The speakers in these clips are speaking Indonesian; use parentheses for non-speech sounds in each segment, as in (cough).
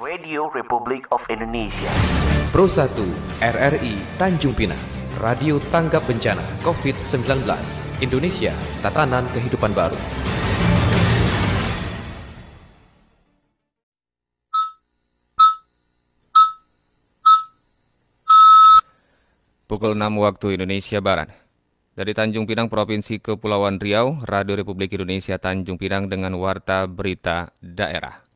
Radio Republik of Indonesia. Pro 1 RRI Tanjung Pinang. Radio tanggap bencana COVID-19. Indonesia, tatanan kehidupan baru. Pukul 6 waktu Indonesia Barat. Dari Tanjung Pinang, Provinsi Kepulauan Riau, Radio Republik Indonesia Tanjung Pinang dengan Warta Berita Daerah.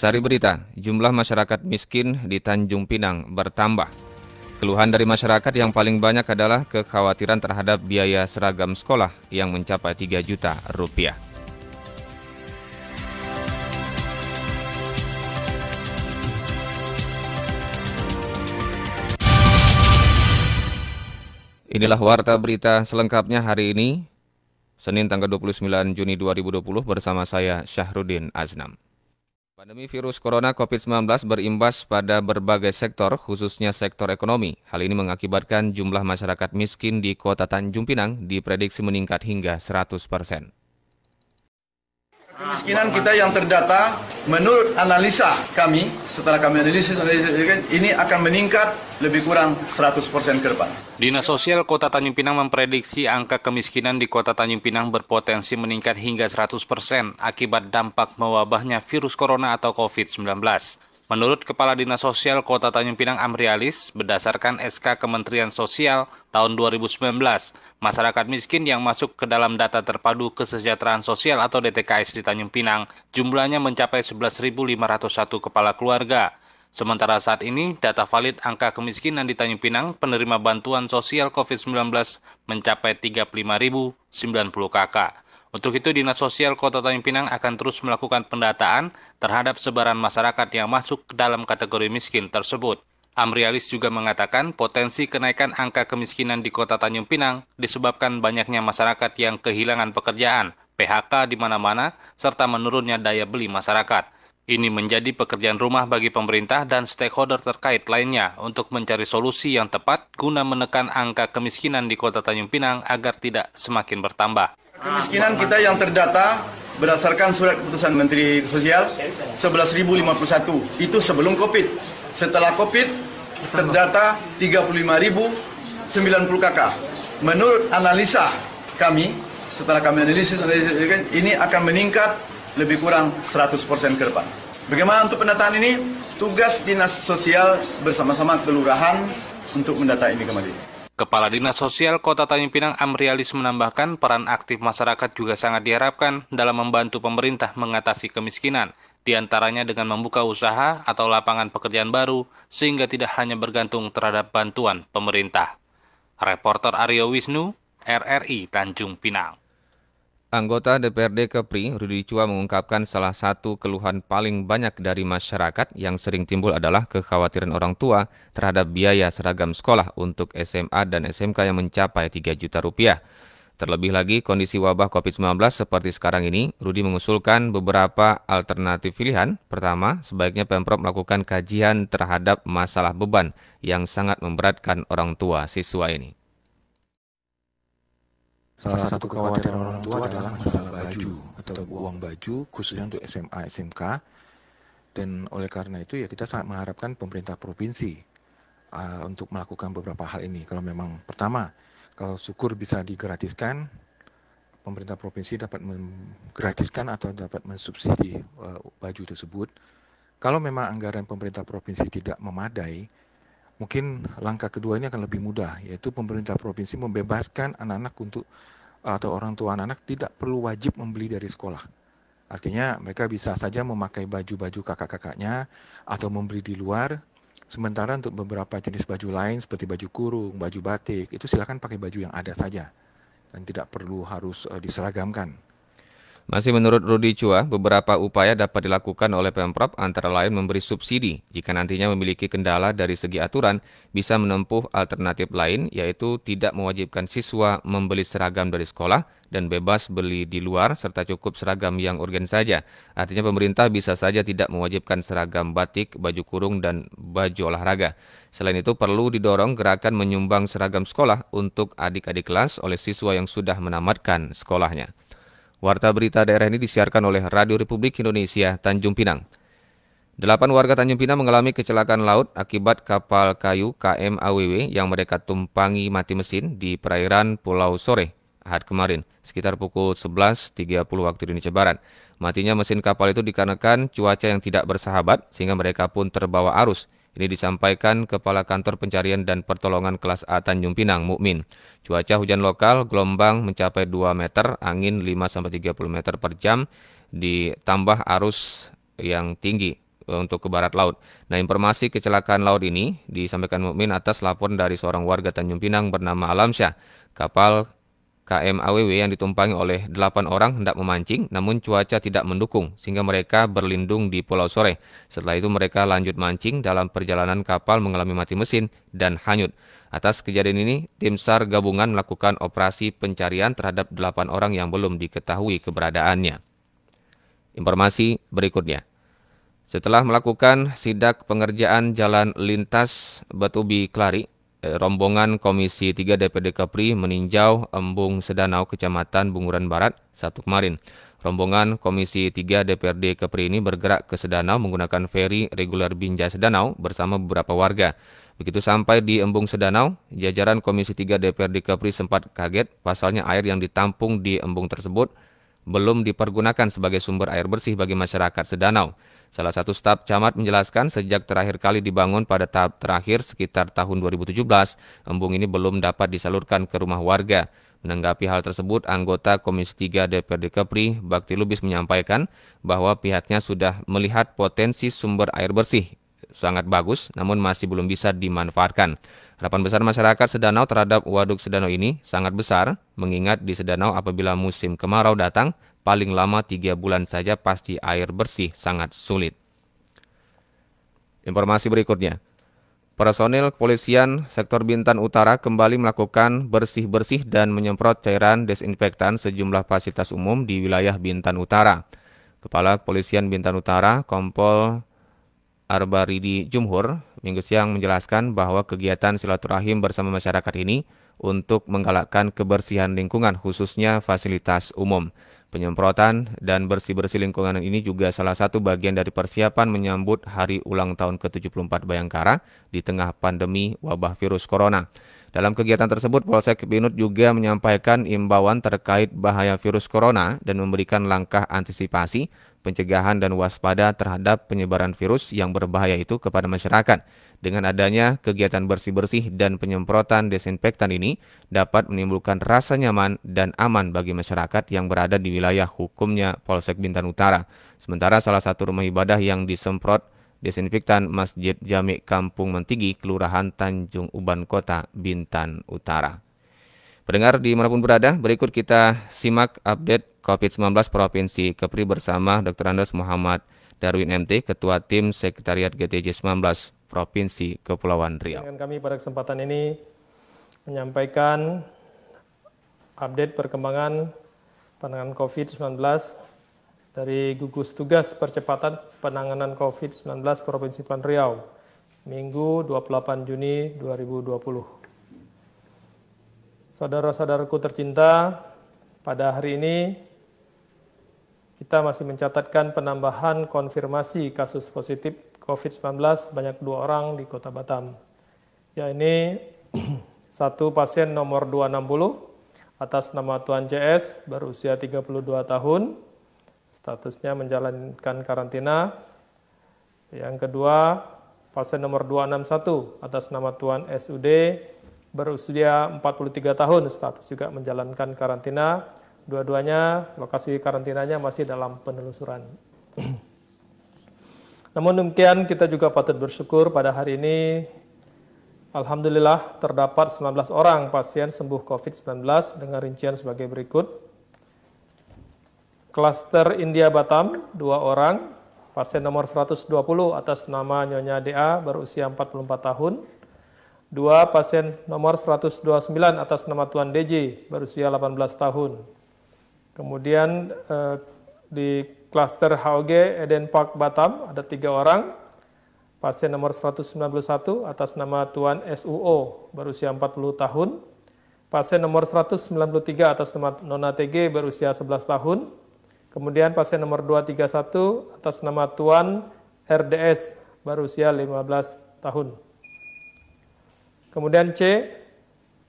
Sari Berita, jumlah masyarakat miskin di Tanjung Pinang bertambah. Keluhan dari masyarakat yang paling banyak adalah kekhawatiran terhadap biaya seragam sekolah yang mencapai 3 juta rupiah. Inilah warta berita selengkapnya hari ini, Senin tanggal 29 Juni 2020 bersama saya Syahrudin Aznam. Pandemi virus corona COVID-19 berimbas pada berbagai sektor, khususnya sektor ekonomi. Hal ini mengakibatkan jumlah masyarakat miskin di kota Tanjung Pinang diprediksi meningkat hingga 100 persen. Kemiskinan kita yang terdata menurut analisa kami setelah kami analisis, analisis ini akan meningkat lebih kurang 100% ke depan. Dinas Sosial Kota Tanjung Pinang memprediksi angka kemiskinan di Kota Tanjung Pinang berpotensi meningkat hingga 100% akibat dampak mewabahnya virus corona atau COVID-19. Menurut Kepala Dinas Sosial Kota Tanjung Pinang Amrialis, berdasarkan SK Kementerian Sosial tahun 2019, masyarakat miskin yang masuk ke dalam data terpadu kesejahteraan sosial atau DTKS di Tanjung Pinang jumlahnya mencapai 11.501 kepala keluarga. Sementara saat ini, data valid angka kemiskinan di Tanjung Pinang penerima bantuan sosial COVID-19 mencapai 35.090 kakak. Untuk itu, Dinas Sosial Kota Tanjung Pinang akan terus melakukan pendataan terhadap sebaran masyarakat yang masuk ke dalam kategori miskin tersebut. Amrialis juga mengatakan potensi kenaikan angka kemiskinan di Kota Tanjung Pinang disebabkan banyaknya masyarakat yang kehilangan pekerjaan, PHK di mana-mana, serta menurunnya daya beli masyarakat. Ini menjadi pekerjaan rumah bagi pemerintah dan stakeholder terkait lainnya untuk mencari solusi yang tepat guna menekan angka kemiskinan di Kota Tanjung Pinang agar tidak semakin bertambah. Kemiskinan kita yang terdata berdasarkan surat keputusan Menteri Sosial 11.051 itu sebelum Covid. Setelah Covid terdata 35.090 KK. Menurut analisa kami, setelah kami analisis, ini akan meningkat lebih kurang 100% ke depan. Bagaimana untuk pendataan ini? Tugas Dinas Sosial bersama-sama kelurahan untuk mendata ini kembali. Kepala Dinas Sosial Kota Tanjung Pinang Amrialis menambahkan peran aktif masyarakat juga sangat diharapkan dalam membantu pemerintah mengatasi kemiskinan, diantaranya dengan membuka usaha atau lapangan pekerjaan baru sehingga tidak hanya bergantung terhadap bantuan pemerintah. Reporter Aryo Wisnu, RRI Tanjung Pinang. Anggota DPRD Kepri, Rudi Chua mengungkapkan salah satu keluhan paling banyak dari masyarakat yang sering timbul adalah kekhawatiran orang tua terhadap biaya seragam sekolah untuk SMA dan SMK yang mencapai 3 juta rupiah. Terlebih lagi, kondisi wabah COVID-19 seperti sekarang ini, Rudi mengusulkan beberapa alternatif pilihan. Pertama, sebaiknya Pemprov melakukan kajian terhadap masalah beban yang sangat memberatkan orang tua siswa ini. Salah satu kekhawatiran orang tua adalah masalah baju atau uang baju khususnya untuk gitu. SMA, SMK. Dan oleh karena itu ya kita sangat mengharapkan pemerintah provinsi uh, untuk melakukan beberapa hal ini. Kalau memang pertama, kalau syukur bisa digratiskan, pemerintah provinsi dapat menggratiskan atau dapat mensubsidi uh, baju tersebut. Kalau memang anggaran pemerintah provinsi tidak memadai, mungkin langkah kedua ini akan lebih mudah, yaitu pemerintah provinsi membebaskan anak-anak untuk atau orang tua anak-anak tidak perlu wajib membeli dari sekolah. Artinya mereka bisa saja memakai baju-baju kakak-kakaknya atau membeli di luar. Sementara untuk beberapa jenis baju lain seperti baju kurung, baju batik, itu silakan pakai baju yang ada saja dan tidak perlu harus eh, diseragamkan. Masih menurut Rudi Chua, beberapa upaya dapat dilakukan oleh Pemprov antara lain memberi subsidi jika nantinya memiliki kendala dari segi aturan bisa menempuh alternatif lain yaitu tidak mewajibkan siswa membeli seragam dari sekolah dan bebas beli di luar serta cukup seragam yang urgen saja. Artinya pemerintah bisa saja tidak mewajibkan seragam batik, baju kurung dan baju olahraga. Selain itu perlu didorong gerakan menyumbang seragam sekolah untuk adik-adik kelas oleh siswa yang sudah menamatkan sekolahnya. Warta berita daerah ini disiarkan oleh Radio Republik Indonesia Tanjung Pinang. Delapan warga Tanjung Pinang mengalami kecelakaan laut akibat kapal kayu KM AWW yang mereka tumpangi mati mesin di perairan Pulau Sore Ahad kemarin, sekitar pukul 11.30 waktu Indonesia Barat. Matinya mesin kapal itu dikarenakan cuaca yang tidak bersahabat sehingga mereka pun terbawa arus. Ini disampaikan Kepala Kantor Pencarian dan Pertolongan Kelas A Tanjung Pinang, Mukmin. Cuaca hujan lokal, gelombang mencapai 2 meter, angin 5-30 meter per jam, ditambah arus yang tinggi e, untuk ke barat laut. Nah, informasi kecelakaan laut ini disampaikan Mukmin atas laporan dari seorang warga Tanjung Pinang bernama Alamsyah. Kapal KM AWW yang ditumpangi oleh 8 orang hendak memancing namun cuaca tidak mendukung sehingga mereka berlindung di Pulau Sore. Setelah itu mereka lanjut mancing dalam perjalanan kapal mengalami mati mesin dan hanyut. Atas kejadian ini, tim SAR gabungan melakukan operasi pencarian terhadap 8 orang yang belum diketahui keberadaannya. Informasi berikutnya. Setelah melakukan sidak pengerjaan jalan lintas Batubi Klari, Eh, rombongan Komisi 3 DPD Kepri meninjau Embung Sedanau Kecamatan Bunguran Barat Sabtu kemarin. Rombongan Komisi 3 DPRD Kepri ini bergerak ke Sedanau menggunakan feri reguler Binjai Sedanau bersama beberapa warga. Begitu sampai di Embung Sedanau, jajaran Komisi 3 DPRD Kepri sempat kaget pasalnya air yang ditampung di embung tersebut belum dipergunakan sebagai sumber air bersih bagi masyarakat Sedanau. Salah satu staf camat menjelaskan sejak terakhir kali dibangun pada tahap terakhir sekitar tahun 2017, embung ini belum dapat disalurkan ke rumah warga. Menanggapi hal tersebut, anggota Komisi 3 DPRD Kepri, Bakti Lubis menyampaikan bahwa pihaknya sudah melihat potensi sumber air bersih sangat bagus, namun masih belum bisa dimanfaatkan. Harapan besar masyarakat Sedanau terhadap Waduk Sedanau ini sangat besar, mengingat di Sedanau apabila musim kemarau datang, paling lama tiga bulan saja pasti air bersih sangat sulit. Informasi berikutnya. Personil kepolisian sektor Bintan Utara kembali melakukan bersih-bersih dan menyemprot cairan desinfektan sejumlah fasilitas umum di wilayah Bintan Utara. Kepala Kepolisian Bintan Utara, Kompol Arbaridi Jumhur, minggu siang menjelaskan bahwa kegiatan silaturahim bersama masyarakat ini untuk menggalakkan kebersihan lingkungan khususnya fasilitas umum. Penyemprotan dan bersih-bersih lingkungan ini juga salah satu bagian dari persiapan menyambut hari ulang tahun ke-74 Bayangkara di tengah pandemi wabah virus corona. Dalam kegiatan tersebut, Polsek Binut juga menyampaikan imbauan terkait bahaya virus corona dan memberikan langkah antisipasi, pencegahan dan waspada terhadap penyebaran virus yang berbahaya itu kepada masyarakat. Dengan adanya kegiatan bersih-bersih dan penyemprotan desinfektan ini dapat menimbulkan rasa nyaman dan aman bagi masyarakat yang berada di wilayah hukumnya Polsek Bintan Utara. Sementara salah satu rumah ibadah yang disemprot desinfektan Masjid Jami Kampung Mentigi, Kelurahan Tanjung Uban Kota, Bintan Utara. Pendengar dimanapun berada, berikut kita simak update COVID-19 Provinsi Kepri bersama Dr. Andes Muhammad Darwin MT, Ketua Tim Sekretariat GTJ 19. Provinsi Kepulauan Riau. Dengan kami pada kesempatan ini menyampaikan update perkembangan penanganan COVID-19 dari gugus tugas percepatan penanganan COVID-19 Provinsi Kepulauan Riau Minggu 28 Juni 2020. Saudara-saudaraku tercinta, pada hari ini kita masih mencatatkan penambahan konfirmasi kasus positif COVID-19 banyak dua orang di Kota Batam. Ya ini (clears throat) satu pasien nomor 260 atas nama Tuan JS berusia 32 tahun. Statusnya menjalankan karantina. Yang kedua, pasien nomor 261 atas nama Tuan SUD berusia 43 tahun, status juga menjalankan karantina Dua-duanya lokasi karantinanya masih dalam penelusuran. (clears throat) Namun demikian kita juga patut bersyukur pada hari ini Alhamdulillah terdapat 19 orang pasien sembuh COVID-19 dengan rincian sebagai berikut. Klaster India Batam, dua orang. Pasien nomor 120 atas nama Nyonya DA berusia 44 tahun. dua pasien nomor 129 atas nama Tuan DJ berusia 18 tahun. Kemudian eh, di klaster HOG Eden Park Batam ada tiga orang, pasien nomor 191 atas nama Tuan SUO berusia 40 tahun, pasien nomor 193 atas nama Nona TG berusia 11 tahun, kemudian pasien nomor 231 atas nama Tuan RDS berusia 15 tahun. Kemudian C,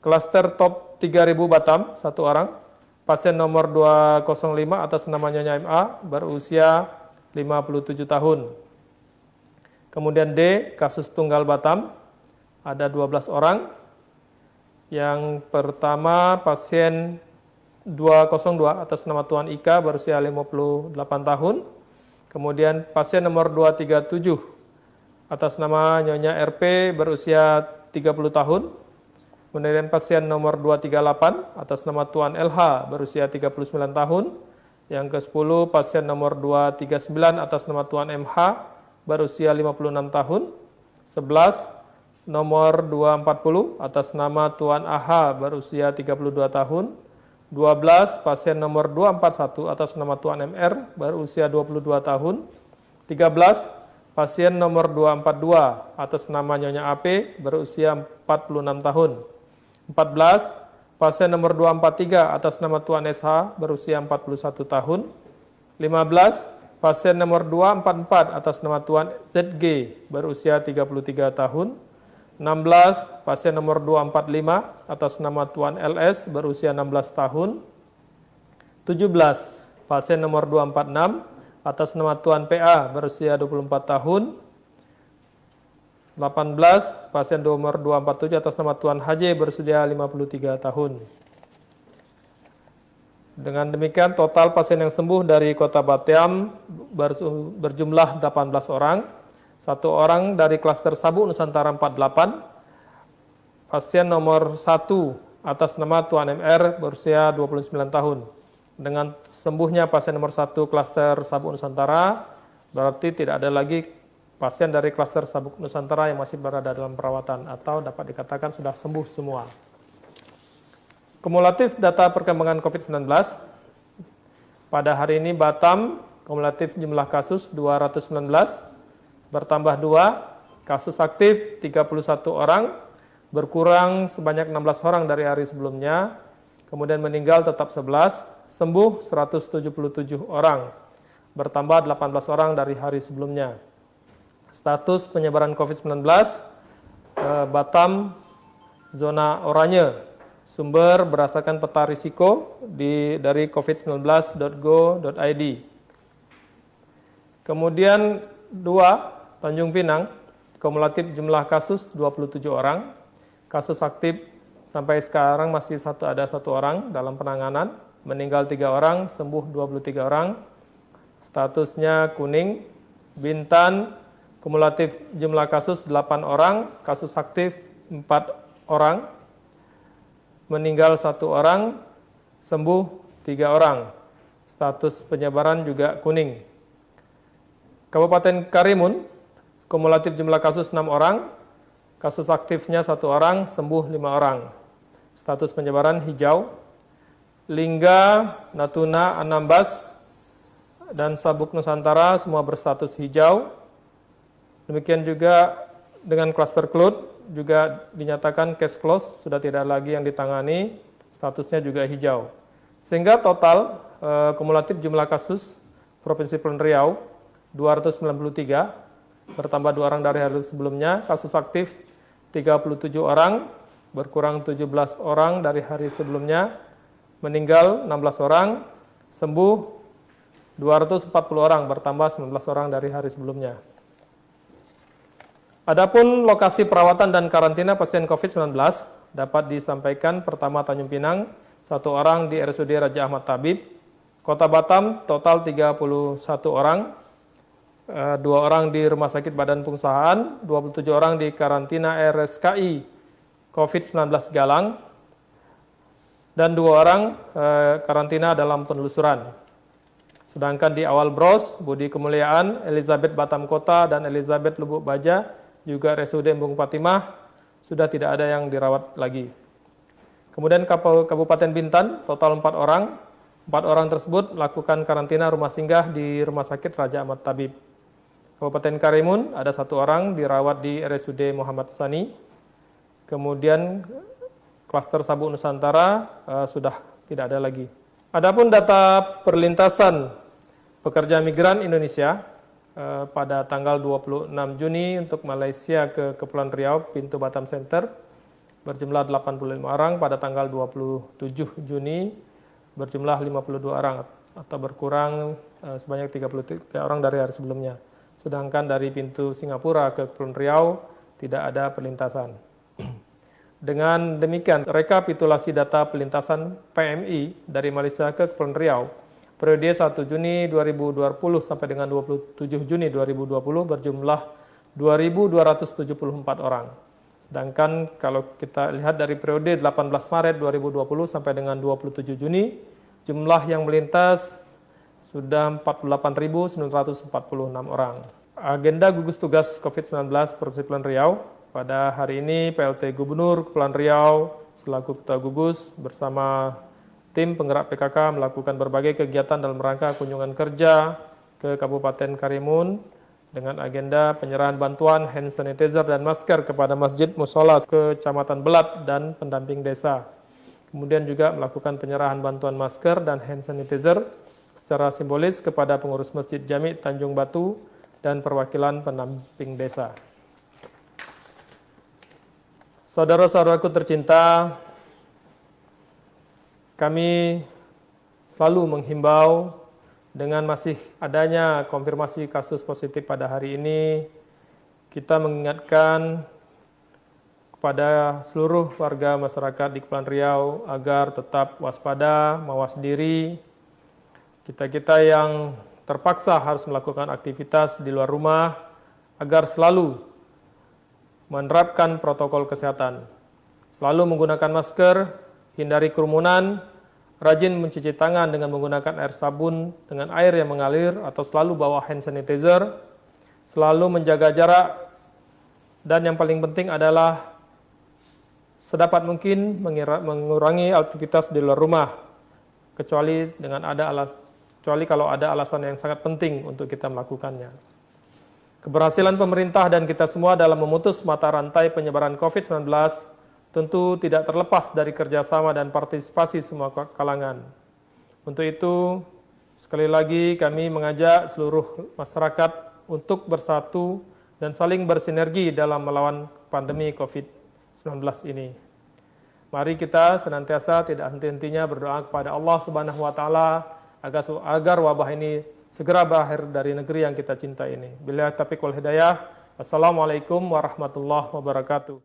klaster top 3000 Batam, satu orang pasien nomor 205 atas namanya MA berusia 57 tahun. Kemudian D, kasus tunggal Batam, ada 12 orang. Yang pertama pasien 202 atas nama Tuan Ika berusia 58 tahun. Kemudian pasien nomor 237 atas nama Nyonya RP berusia 30 tahun. Kemudian pasien nomor 238 atas nama Tuan LH berusia 39 tahun. Yang ke-10 pasien nomor 239 atas nama Tuan MH berusia 56 tahun. 11 nomor 240 atas nama Tuan AH berusia 32 tahun. 12 pasien nomor 241 atas nama Tuan MR berusia 22 tahun. 13 pasien nomor 242 atas nama Nyonya AP berusia 46 tahun. 14 pasien nomor 243 atas nama Tuan SH berusia 41 tahun. 15 pasien nomor 244 atas nama Tuan ZG berusia 33 tahun. 16 pasien nomor 245 atas nama Tuan LS berusia 16 tahun. 17 pasien nomor 246 atas nama Tuan PA berusia 24 tahun. 18 pasien nomor 247 atas nama Tuan HJ bersedia 53 tahun. Dengan demikian total pasien yang sembuh dari kota Batam berjumlah 18 orang. Satu orang dari klaster Sabu Nusantara 48. Pasien nomor 1 atas nama Tuan MR berusia 29 tahun. Dengan sembuhnya pasien nomor 1 klaster Sabu Nusantara berarti tidak ada lagi pasien dari klaster sabuk Nusantara yang masih berada dalam perawatan atau dapat dikatakan sudah sembuh semua. Kumulatif data perkembangan COVID-19 pada hari ini Batam kumulatif jumlah kasus 219 bertambah 2 kasus aktif 31 orang berkurang sebanyak 16 orang dari hari sebelumnya kemudian meninggal tetap 11 sembuh 177 orang bertambah 18 orang dari hari sebelumnya status penyebaran COVID-19 eh, Batam zona oranye sumber berdasarkan peta risiko di dari covid19.go.id. Kemudian dua Tanjung Pinang kumulatif jumlah kasus 27 orang, kasus aktif sampai sekarang masih satu ada satu orang dalam penanganan, meninggal tiga orang, sembuh 23 orang, statusnya kuning, Bintan Kumulatif jumlah kasus 8 orang, kasus aktif 4 orang, meninggal satu orang, sembuh tiga orang. Status penyebaran juga kuning. Kabupaten Karimun, kumulatif jumlah kasus 6 orang, kasus aktifnya satu orang, sembuh lima orang. Status penyebaran hijau. Lingga, Natuna, Anambas, dan Sabuk Nusantara semua berstatus hijau. Demikian juga dengan cluster cloud juga dinyatakan case close sudah tidak lagi yang ditangani, statusnya juga hijau. Sehingga total e, kumulatif jumlah kasus Provinsi Pulau Riau 293 bertambah dua orang dari hari sebelumnya, kasus aktif 37 orang, berkurang 17 orang dari hari sebelumnya, meninggal 16 orang, sembuh 240 orang bertambah 19 orang dari hari sebelumnya. Adapun lokasi perawatan dan karantina pasien COVID-19 dapat disampaikan pertama Tanjung Pinang, satu orang di RSUD Raja Ahmad Tabib, Kota Batam total 31 orang, eh, dua orang di Rumah Sakit Badan Pengusahaan, 27 orang di karantina RSKI COVID-19 Galang, dan dua orang eh, karantina dalam penelusuran. Sedangkan di awal Bros, Budi Kemuliaan, Elizabeth Batam Kota, dan Elizabeth Lubuk Baja, juga RSUD Bung Fatimah sudah tidak ada yang dirawat lagi. Kemudian Kabupaten Bintan total empat orang. empat orang tersebut lakukan karantina rumah singgah di Rumah Sakit Raja Ahmad Tabib. Kabupaten Karimun ada satu orang dirawat di RSUD Muhammad Sani. Kemudian klaster Sabu Nusantara uh, sudah tidak ada lagi. Adapun data perlintasan pekerja migran Indonesia Eh, pada tanggal 26 Juni untuk Malaysia ke Kepulauan Riau, pintu Batam Center, berjumlah 85 orang. Pada tanggal 27 Juni, berjumlah 52 orang atau berkurang eh, sebanyak 33 orang dari hari sebelumnya. Sedangkan dari pintu Singapura ke Kepulauan Riau tidak ada perlintasan. (clears throat) Dengan demikian, rekapitulasi data pelintasan PMI dari Malaysia ke Kepulauan Riau periode 1 Juni 2020 sampai dengan 27 Juni 2020 berjumlah 2.274 orang. Sedangkan kalau kita lihat dari periode 18 Maret 2020 sampai dengan 27 Juni, jumlah yang melintas sudah 48.946 orang. Agenda gugus tugas COVID-19 Provinsi Kepulauan Riau pada hari ini PLT Gubernur Kepulauan Riau selaku Ketua Gugus bersama tim penggerak PKK melakukan berbagai kegiatan dalam rangka kunjungan kerja ke Kabupaten Karimun dengan agenda penyerahan bantuan hand sanitizer dan masker kepada Masjid Musola Kecamatan Belat dan pendamping desa. Kemudian juga melakukan penyerahan bantuan masker dan hand sanitizer secara simbolis kepada pengurus Masjid Jami Tanjung Batu dan perwakilan pendamping desa. Saudara-saudaraku tercinta, kami selalu menghimbau dengan masih adanya konfirmasi kasus positif pada hari ini, kita mengingatkan kepada seluruh warga masyarakat di Kepulauan Riau agar tetap waspada, mawas diri. Kita-kita yang terpaksa harus melakukan aktivitas di luar rumah agar selalu menerapkan protokol kesehatan. Selalu menggunakan masker, hindari kerumunan, rajin mencuci tangan dengan menggunakan air sabun dengan air yang mengalir atau selalu bawa hand sanitizer, selalu menjaga jarak, dan yang paling penting adalah sedapat mungkin mengurangi aktivitas di luar rumah kecuali dengan ada alas kecuali kalau ada alasan yang sangat penting untuk kita melakukannya. Keberhasilan pemerintah dan kita semua dalam memutus mata rantai penyebaran COVID-19 tentu tidak terlepas dari kerjasama dan partisipasi semua kalangan. Untuk itu, sekali lagi kami mengajak seluruh masyarakat untuk bersatu dan saling bersinergi dalam melawan pandemi COVID-19 ini. Mari kita senantiasa tidak henti-hentinya berdoa kepada Allah Subhanahu wa taala agar agar wabah ini segera berakhir dari negeri yang kita cinta ini. Bila tapi wal hidayah. Assalamualaikum warahmatullahi wabarakatuh.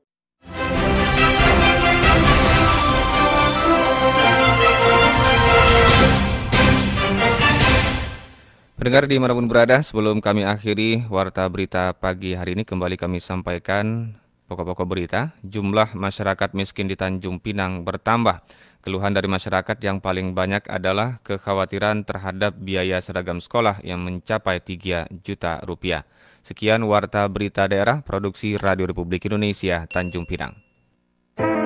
Pendengar di pun berada, sebelum kami akhiri warta berita pagi hari ini, kembali kami sampaikan pokok-pokok berita. Jumlah masyarakat miskin di Tanjung Pinang bertambah. Keluhan dari masyarakat yang paling banyak adalah kekhawatiran terhadap biaya seragam sekolah yang mencapai 3 juta rupiah. Sekian warta berita daerah produksi Radio Republik Indonesia Tanjung Pinang.